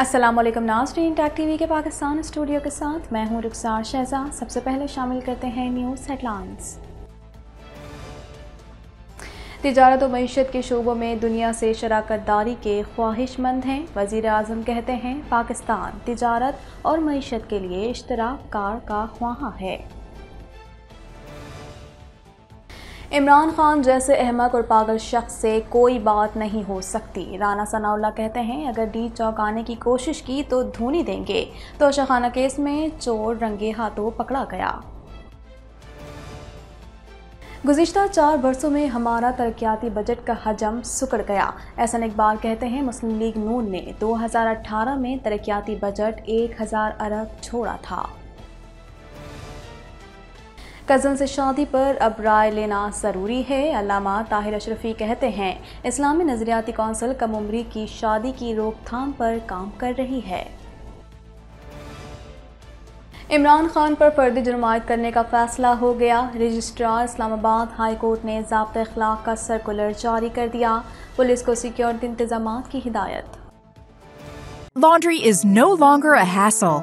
असलम नाजरीन टैक टीवी के पाकिस्तान स्टूडियो के साथ मैं हूं रुखसार शहजा सबसे पहले शामिल करते हैं न्यूज़ हेडलाइंस तजारत और मीशत के शोबों में दुनिया से शराकत दारी के ख्वाहिशमंद हैं वज़ी अजम कहते हैं पाकिस्तान तजारत और मीशत के लिए इश्तराक कार का ख्वाहा है इमरान खान जैसे अहमक और पागल शख्स से कोई बात नहीं हो सकती राना सनाउल्ला कहते हैं अगर डी चौंकाने की कोशिश की तो धोनी देंगे तोशाखाना केस में चोर रंगे हाथों पकड़ा गया गुजशत चार वर्षों में हमारा तरक्याती बजट का हजम सुकड़ गया ऐसा इकबाल कहते हैं मुस्लिम लीग नून ने 2018 में तरक्याती बजट 1000 अरब छोड़ा था कज़न से शादी पर अब राय लेना ज़रूरी है अलामा ताहिर अशरफी कहते हैं इस्लामी नज़रियाती कौंसिल कम उम्री की शादी की रोकथाम पर काम कर रही है इमरान खान पर फर्द जुर्मायत करने का फैसला हो गया रजिस्ट्रार इस्लामाबाद हाई कोर्ट ने जबत अखलाक का सर्कुलर जारी कर दिया पुलिस को सिक्योरिटी इंतजाम की हिदायत Laundry is no longer a hassle.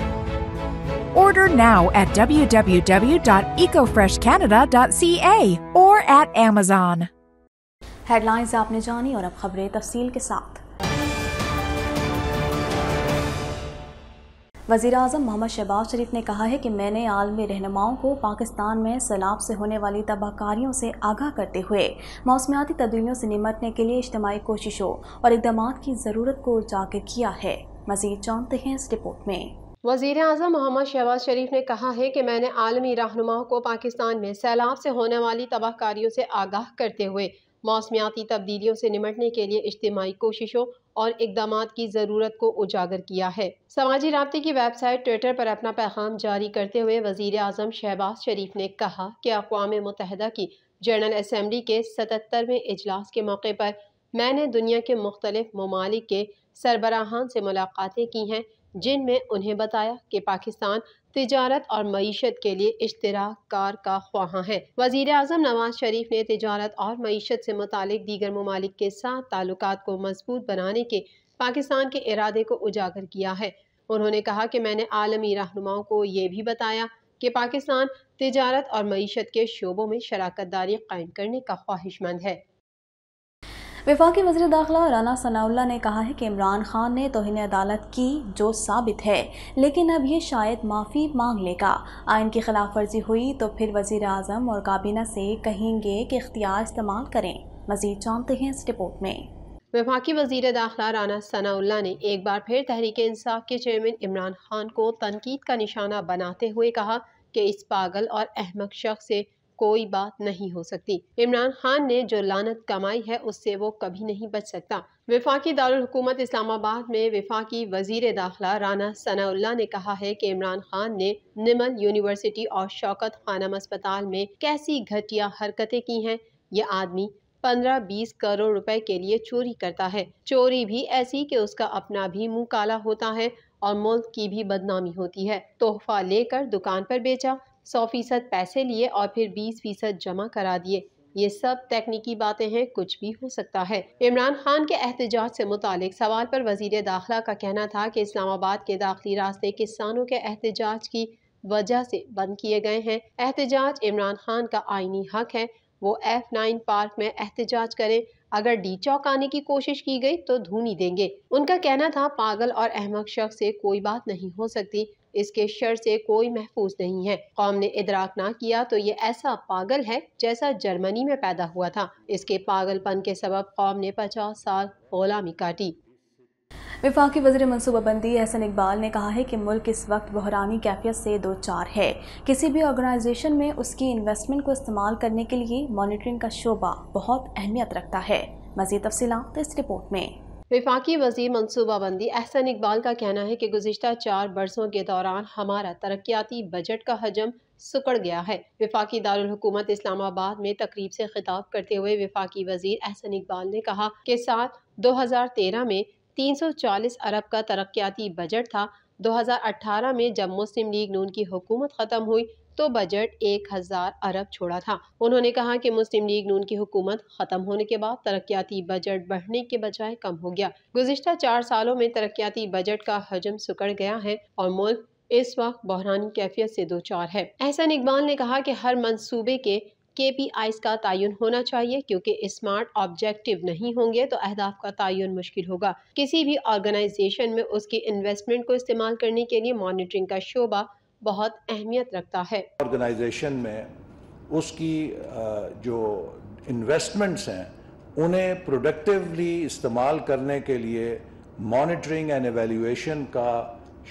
Order now at www.ecofreshcanada.ca or at Amazon. Headlines आपने जानी और अब खबरें तफसील के साथ वजीर अजम मोहम्मद शहबाज शरीफ ने कहा है कि मैंने आलमी रहनुमाओं को पाकिस्तान में सैलाब से होने वाली तबाहकारियों से आगाह करते हुए मौसमियाती तब्दीलियों से निमटने के लिए इज्तमी कोशिशों और इकदाम की ज़रूरत को उजागर किया है मजीद जानते हैं इस रिपोर्ट में वजीर अजम मोहम्मद शहबाज शरीफ ने कहा है कि मैंने आलमी रहनुमाओं को पाकिस्तान में सैलाब से होने वाली तबाहकारियों से आगाह करते हुए मौसमियाती तब्दीलियों से निमटने के लिए इज्तमाही कोशिशों और इकदाम की ज़रूरत को उजागर किया है समाजी रबते की वेबसाइट ट्विटर पर अपना पैगाम जारी करते हुए वजीर अजम शहबाज शरीफ ने कहा कि अकवा मुतहदा की जनरल असम्बली के सतरवें अजलास के मौके पर मैंने दुनिया के मुख्तलिफ ममालिक के सरबराहान से मुलाकातें की हैं जिनमें उन्हें बताया कि पाकिस्तान तजारत और मीशत के लिए इश्तराकार का ख्वाहा है वजीर अजम नवाज शरीफ ने तजारत और मीशत से मुतल दीगर ममालिक के साथ ताल्लुक को मजबूत बनाने के पाकिस्तान के इरादे को उजागर किया है उन्होंने कहा कि मैंने आलमी रहनुमाओं को ये भी बताया कि पाकिस्तान तजारत और मीशत के शोबों में शराकत दारी कायम करने का ख्वाहिशमंद है विफाक वजी दाखिला राना सनाउल्ला ने कहा है कि इमरान खान ने तोहन अदालत की जो साबित है लेकिन अब ये शायद माफ़ी मांग लेगा आयन की खिलाफ वर्जी हुई तो फिर वजीर अजम और काबीना से कहेंगे कि इख्तियार इस्तेमाल करें मजीद जानते हैं इस रिपोर्ट में वफाकी वजीर दाखिला राना सनाउल्ला ने एक बार फिर तहरीक इंसाफ के चेयरमैन इमरान खान को तनकीद का निशाना बनाते हुए कहा कि इस पागल और अहमक शख्स से कोई बात नहीं हो सकती इमरान खान ने जो लानत कमाई है उससे वो कभी नहीं बच सकता विफाकी दारकूमत इस्लामाबाद में विफाकी वजीर दाखिला राना सनाउल्ला ने कहा है कि इमरान खान ने निमल यूनिवर्सिटी और शौकत खानम अस्पताल में कैसी घटिया हरकतें की हैं यह आदमी पंद्रह बीस करोड़ रुपए के लिए चोरी करता है चोरी भी ऐसी कि उसका अपना भी मुंह काला होता है और मुल्क की भी बदनामी होती है तोहफा लेकर दुकान पर बेचा सौ फीसद पैसे लिए और फिर बीस फीसद जमा करा दिए ये सब तकनीकी बातें हैं कुछ भी हो सकता है इमरान खान के एहतजाज से मुतालिक सवाल पर वजीर दाखिला का कहना था कि इस्लामाबाद के दाखिली रास्ते किसानों के एहतजाज की वजह से बंद किए गए हैं एहतजाज इमरान खान का आइनी हक है वो एफ नाइन पार्क में एहतजाज करें अगर डी चौक आने की कोशिश की गई तो धूनी देंगे उनका कहना था पागल और अहमक शख्स से कोई बात नहीं हो सकती इसके शर से कोई महफूज नहीं है कौम ने इदराक ना किया तो ये ऐसा पागल है जैसा जर्मनी में पैदा हुआ था इसके पागलपन के सबब कौम ने पचास साल गुलामी काटी विफाक वजी मनसूबाबंदी एहसन इकबाल ने कहा है कि मुल्क इस वक्त बहरानी कैफियत से दो चार है किसी भी ऑर्गेनाइजेशन में उसकी इन्वेस्टमेंट को इस्तेमाल करने के लिए मॉनिटरिंग का शोबा बहुत अहमियत रखता है मजीद तफसी इस रिपोर्ट में विफाकी वजी मनसूबाबंदी अहसन इकबाल का कहना है कि गुजशत चार बरसों के दौरान हमारा तरक्याती बजट का हजम सुकड़ गया है विफाकी दारकूमत इस्लामाबाद में तकरीब से खिताब करते हुए विफाकी वजीर अहसन इकबाल ने कहा कि साल दो हज़ार तेरह में तीन सौ चालीस अरब का तरक्याती बजट था दो हज़ार अठारह में जब मुस्लिम लीग नून की हुकूमत ख़त्म हुई तो बजट एक हज़ार अरब छोड़ा था उन्होंने कहा कि मुस्लिम लीग नून की हुकूमत ख़त्म होने के बाद तरक्याती बजट बढ़ने के बजाय कम हो गया गुजशत चार सालों में तरक्याती बजट का हजम सुकड़ गया है और मुल्क इस वक्त बहरानी कैफियत से दो चार है एहसन इकबाल ने कहा कि हर मनसूबे के के पी आईस का तयन होना चाहिए क्योंकि स्मार्ट ऑब्जेक्टिव नहीं होंगे तो अहदाफ का तयन मुश्किल होगा किसी भी ऑर्गेनाइजेशन में उसकी इन्वेस्टमेंट को इस्तेमाल करने के लिए मॉनिटरिंग का शोबा बहुत अहमियत रखता है ऑर्गेनाइजेशन में उसकी जो इन्वेस्टमेंट्स हैं उन्हें प्रोडक्टिवली इस्तेमाल करने के लिए मॉनिटरिंग एंड एवेल्यूशन का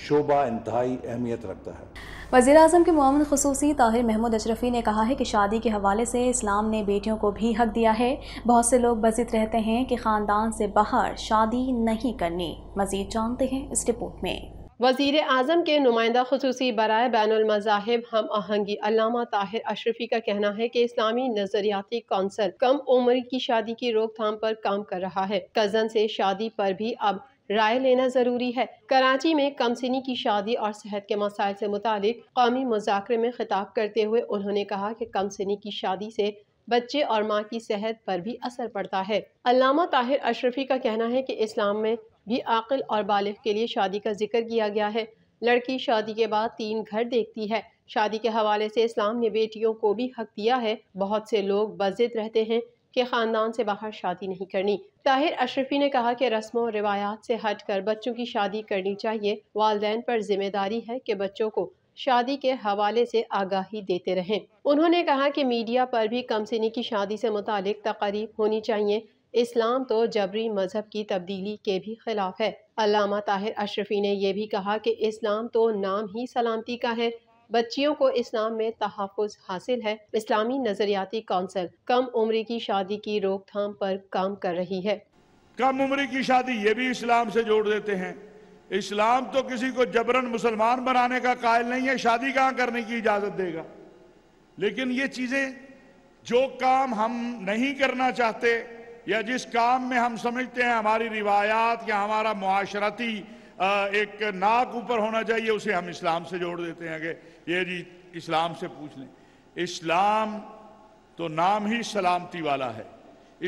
शोबा इंतहाई अहमियत रखता है वज़ी अजम के मामन खसूसी ताहिर महमूद अशरफी ने कहा है कि शादी के हवाले से इस्लाम ने बेटियों को भी हक दिया है बहुत से लोग बजित रहते हैं कि ख़ानदान से बाहर शादी नहीं करनी मज़ीद जानते हैं इस रिपोर्ट में वज़ी अजम के नुमाइंदा खसूस बरए बैनमज़ाहब हम आहंगी अलामा ताहिर अशरफी का कहना है की इस्लामी नज़रियाती कौंसल कम उम्र की शादी की रोकथाम पर काम कर रहा है कज़न से शादी पर भी अब राय लेना ज़रूरी है कराची में कमसिनी की शादी और सेहत के मसाइल से मुतालिक कौमी मुजाकरे में खिताब करते हुए उन्होंने कहा की कमसिनी की शादी से बच्चे और माँ की सेहत पर भी असर पड़ता है अलामा ताहिर अशरफी का कहना है की इस्लाम में भी आकिल और बालिग के लिए शादी का जिक्र किया गया है लड़की शादी के बाद तीन घर देखती है शादी के हवाले से इस्लाम ने बेटियों को भी हक दिया है बहुत से लोग बजिद रहते हैं कि ख़ानदान से बाहर शादी नहीं करनी ताहिर अशरफी ने कहा कि रस्मों और रिवायात से हट कर बच्चों की शादी करनी चाहिए वालदेन पर जिम्मेदारी है कि बच्चों को शादी के हवाले से आगाही देते रहें उन्होंने कहा कि मीडिया पर भी कमसिनी की शादी से मुतालिक तकारीब होनी चाहिए इस्लाम तो जबरी मज़हब की तब्दीली के भी खिलाफ है अलामा ताहिर अशरफी ने यह भी कहा कि इस्लाम तो नाम ही सलामती का है बच्चियों को इस्लाम में तहफ़ हासिल है इस्लामी नज़रियाती कौंसल कम उम्र की शादी की रोकथाम पर काम कर रही है कम उम्र की शादी ये भी इस्लाम से जोड़ देते हैं इस्लाम तो किसी को जबरन मुसलमान बनाने का कायल नहीं है शादी कहाँ करने की इजाज़त देगा लेकिन ये चीज़ें जो काम हम नहीं करना चाहते या जिस काम में हम समझते हैं हमारी रिवायात या हमारा मुआशरती एक नाक ऊपर होना चाहिए उसे हम इस्लाम से जोड़ देते हैं कि ये जी इस्लाम से पूछ लें इस्लाम तो नाम ही सलामती वाला है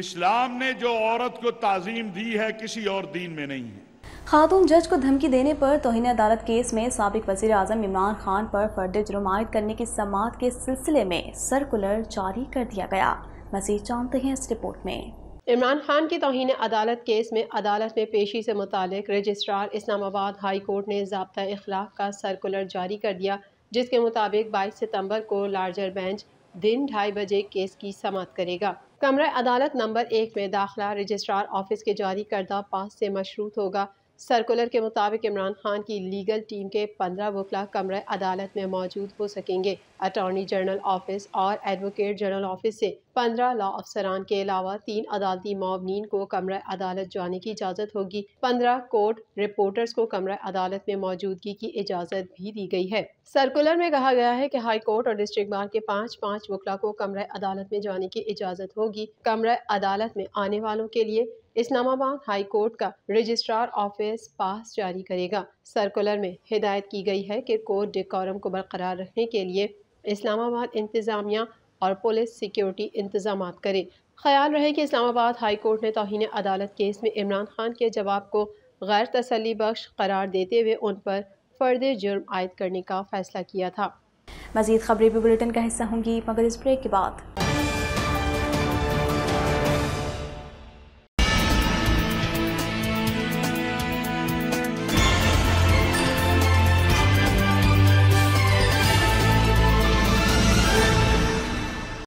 इस्लाम ने जो औरत को ताजीम दी है किसी और दीन में नहीं है खातून जज को धमकी देने पर तोहन अदालत केस में सबक वजी अजम इमरान खान पर फर्द जुर्म आयद करने की समात के सिलसिले में सर्कुलर जारी कर दिया गया मजीद जानते हैं इस रिपोर्ट में इमरान खान की तोहन अदालत केस में अदालत में पेशी से मुतक रजिस्ट्रार इस्लामाबाद हाई कोर्ट ने जबता अखलाक का सर्कुलर जारी कर दिया जिसके मुताबिक बाईस सितम्बर को लार्जर बेंच दिन ढाई बजे केस की समात करेगा कमरा अदालत नंबर एक में दाखिला रजिस्ट्रार ऑफिस के जारी करदा पास से मशरूत होगा सर्कुलर के मुताबिक इमरान खान की लीगल टीम के पंद्रह वकला कमरे अदालत में मौजूद हो सकेंगे अटॉर्नी जनरल ऑफिस और एडवोकेट जनरल ऑफिस से पंद्रह ला अफसरान के अलावा तीन अदालती मामनीन को कमरा अदालत जाने की इजाज़त होगी पंद्रह कोर्ट रिपोर्टर्स को कमर अदालत में मौजूदगी की इजाज़त भी दी गई है सर्कुलर में कहा गया है कि हाई कोर्ट और डिस्ट्रिक्ट बार के पाँच पाँच वकला को कमर अदालत में जाने की इजाज़त होगी कमरा अदालत में आने वालों के लिए इस्लामाबाद हाई कोर्ट का रजिस्ट्रार ऑफिस पास जारी करेगा सर्कुलर में हिदायत की गई है कि कोर्ट डिकॉरम को बरकरार रखने के लिए इस्लामाबाद इंतजामिया और पुलिस सिक्योरिटी इंतजाम करे ख्याल रहे कि इस्लामाबाद हाई कोर्ट ने तोहन अदालत केस में इमरान खान के जवाब को गैर तसली बख्श करार देते हुए उन पर फर्द जुर्म आयद करने का फैसला किया था मजीद खबरें भी बुलेटिन का हिस्सा होंगी मगर इस ब्रेक के बाद